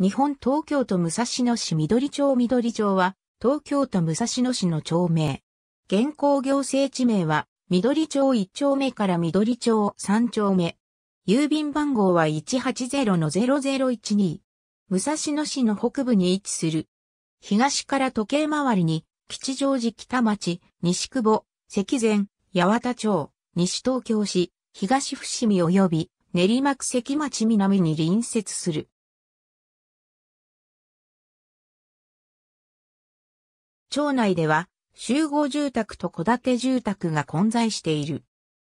日本東京都武蔵野市緑町緑町は、東京都武蔵野市の町名。現行行政地名は、緑町1丁目から緑町3丁目。郵便番号は180-0012。武蔵野市の北部に位置する。東から時計回りに、吉祥寺北町、西久保、関前、八幡町、西東京市、東伏見及び練馬区関町南に隣接する。町内では集合住宅と戸建て住宅が混在している。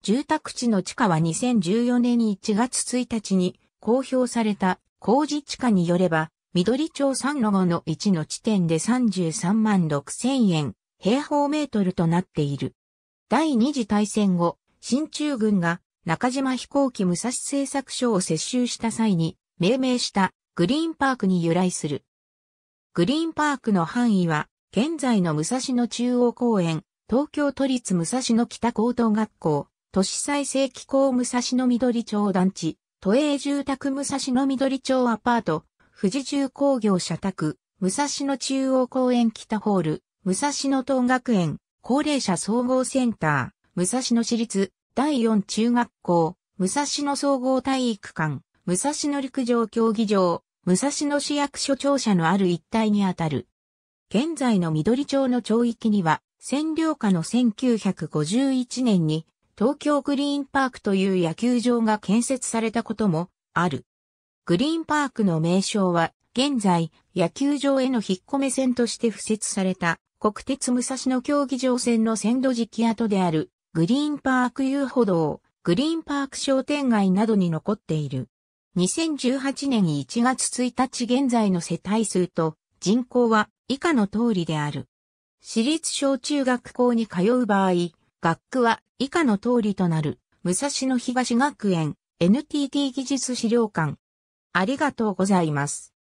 住宅地の地価は2014年1月1日に公表された工事地価によれば、緑町3の5の1の地点で33万6千円平方メートルとなっている。第二次大戦後、新中軍が中島飛行機武蔵製作所を接収した際に命名したグリーンパークに由来する。グリーンパークの範囲は現在の武蔵野中央公園、東京都立武蔵野北高等学校、都市再生機構武蔵野緑町団地、都営住宅武蔵野緑町アパート、富士重工業社宅、武蔵野中央公園北ホール、武蔵野東学園、高齢者総合センター、武蔵野市立、第4中学校、武蔵野総合体育館、武蔵野陸上競技場、武蔵野市役所庁舎のある一帯にあたる。現在の緑町の町域には、占領下の1951年に、東京グリーンパークという野球場が建設されたこともある。グリーンパークの名称は、現在、野球場への引っ込め線として付設された、国鉄武蔵野競技場線の線路敷跡である、グリーンパーク遊歩道、グリーンパーク商店街などに残っている。2018年1月1日現在の世帯数と人口は以下の通りである。私立小中学校に通う場合、学区は以下の通りとなる。武蔵野東学園 NTT 技術資料館。ありがとうございます。